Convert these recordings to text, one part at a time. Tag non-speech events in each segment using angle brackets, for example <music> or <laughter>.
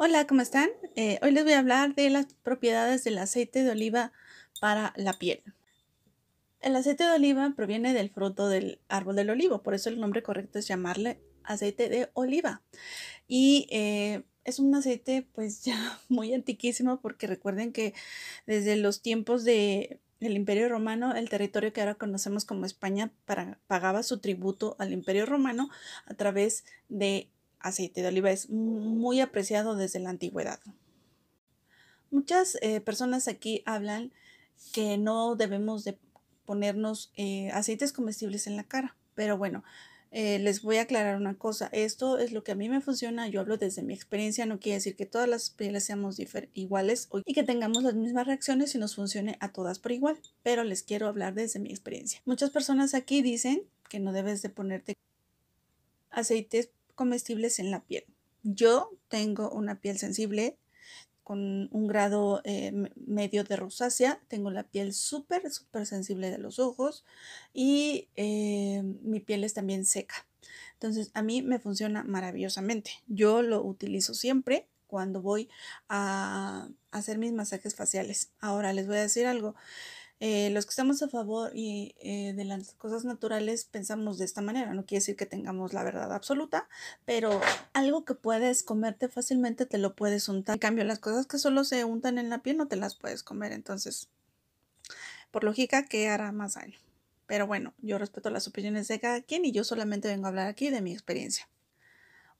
Hola, ¿cómo están? Eh, hoy les voy a hablar de las propiedades del aceite de oliva para la piel. El aceite de oliva proviene del fruto del árbol del olivo, por eso el nombre correcto es llamarle aceite de oliva. Y eh, es un aceite pues <laughs> ya muy antiquísimo porque recuerden que desde los tiempos de el Imperio Romano, el territorio que ahora conocemos como España, pagaba su tributo al Imperio Romano a través de aceite de oliva es muy apreciado desde la antigüedad. Muchas eh, personas aquí hablan que no debemos de ponernos eh, aceites comestibles en la cara, pero bueno, eh, les voy a aclarar una cosa, esto es lo que a mí me funciona, yo hablo desde mi experiencia, no quiere decir que todas las pieles seamos iguales y que tengamos las mismas reacciones y nos funcione a todas por igual, pero les quiero hablar desde mi experiencia. Muchas personas aquí dicen que no debes de ponerte aceites comestibles en la piel. Yo tengo una piel sensible con un grado eh, medio de rosácea, tengo la piel súper, súper sensible de los ojos y eh, mi piel es también seca. Entonces a mí me funciona maravillosamente. Yo lo utilizo siempre cuando voy a hacer mis masajes faciales. Ahora les voy a decir algo. Eh, los que estamos a favor y, eh, de las cosas naturales pensamos de esta manera. No quiere decir que tengamos la verdad absoluta, pero algo que puedes comerte fácilmente te lo puedes untar. En cambio, las cosas que solo se untan en la piel no te las puedes comer. Entonces, por lógica, ¿qué hará más daño? Pero bueno, yo respeto las opiniones de cada quien y yo solamente vengo a hablar aquí de mi experiencia.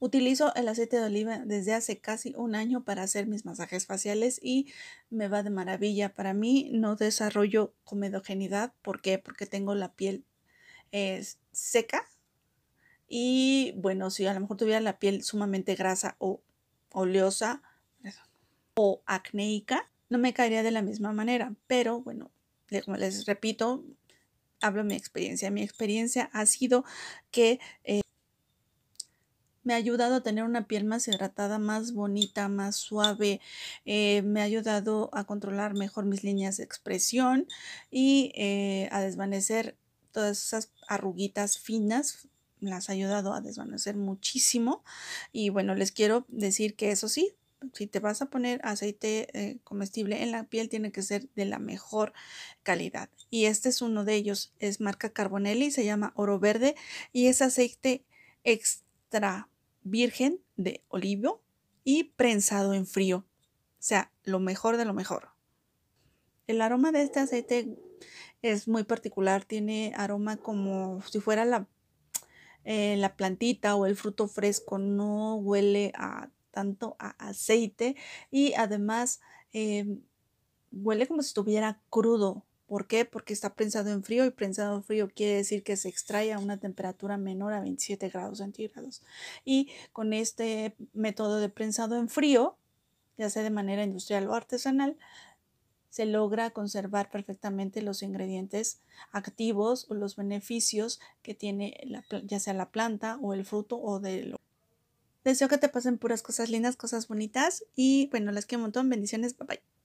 Utilizo el aceite de oliva desde hace casi un año para hacer mis masajes faciales y me va de maravilla. Para mí no desarrollo comedogenidad. ¿Por qué? Porque tengo la piel eh, seca. Y bueno, si a lo mejor tuviera la piel sumamente grasa o oleosa o acnéica, no me caería de la misma manera. Pero bueno, como les repito, hablo de mi experiencia. Mi experiencia ha sido que eh, me ha ayudado a tener una piel más hidratada, más bonita, más suave, eh, me ha ayudado a controlar mejor mis líneas de expresión y eh, a desvanecer todas esas arruguitas finas las ha ayudado a desvanecer muchísimo y bueno les quiero decir que eso sí si te vas a poner aceite eh, comestible en la piel, tiene que ser de la mejor calidad. Y este es uno de ellos, es marca Carbonelli, se llama Oro Verde y es aceite extra virgen de olivo y prensado en frío. O sea, lo mejor de lo mejor. El aroma de este aceite es muy particular, tiene aroma como si fuera la, eh, la plantita o el fruto fresco, no huele a tanto a aceite y además eh, huele como si estuviera crudo, ¿Por qué? Porque está prensado en frío y prensado en frío quiere decir que se extrae a una temperatura menor a 27 grados centígrados. Y con este método de prensado en frío, ya sea de manera industrial o artesanal, se logra conservar perfectamente los ingredientes activos o los beneficios que tiene ya sea la planta o el fruto o de lo. Deseo que te pasen puras cosas lindas, cosas bonitas y bueno, las quiero un montón. Bendiciones, bye bye.